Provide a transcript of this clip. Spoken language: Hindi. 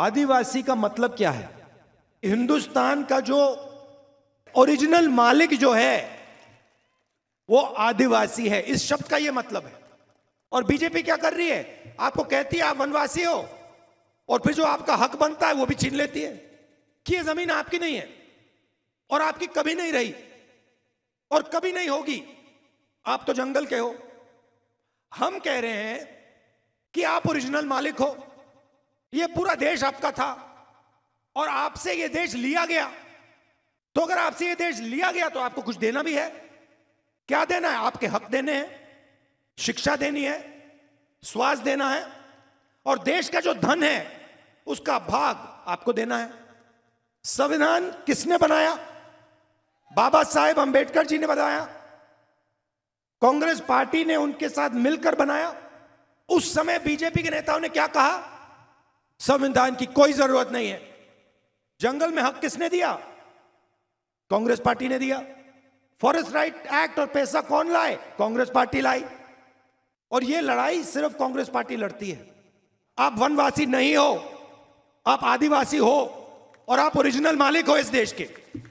आदिवासी का मतलब क्या है हिंदुस्तान का जो ओरिजिनल मालिक जो है वो आदिवासी है इस शब्द का ये मतलब है और बीजेपी क्या कर रही है आपको कहती है आप वनवासी हो और फिर जो आपका हक बनता है वो भी छीन लेती है कि ये जमीन आपकी नहीं है और आपकी कभी नहीं रही और कभी नहीं होगी आप तो जंगल के हो हम कह रहे हैं कि आप ओरिजिनल मालिक हो ये पूरा देश आपका था और आपसे ये देश लिया गया तो अगर आपसे ये देश लिया गया तो आपको कुछ देना भी है क्या देना है आपके हक देने हैं शिक्षा देनी है स्वास्थ्य देना है और देश का जो धन है उसका भाग आपको देना है संविधान किसने बनाया बाबा साहेब अंबेडकर जी ने बनाया कांग्रेस पार्टी ने उनके साथ मिलकर बनाया उस समय बीजेपी के नेताओं ने क्या कहा संविधान की कोई जरूरत नहीं है जंगल में हक किसने दिया कांग्रेस पार्टी ने दिया फॉरेस्ट राइट एक्ट और पैसा कौन लाए कांग्रेस पार्टी लाई और यह लड़ाई सिर्फ कांग्रेस पार्टी लड़ती है आप वनवासी नहीं हो आप आदिवासी हो और आप ओरिजिनल मालिक हो इस देश के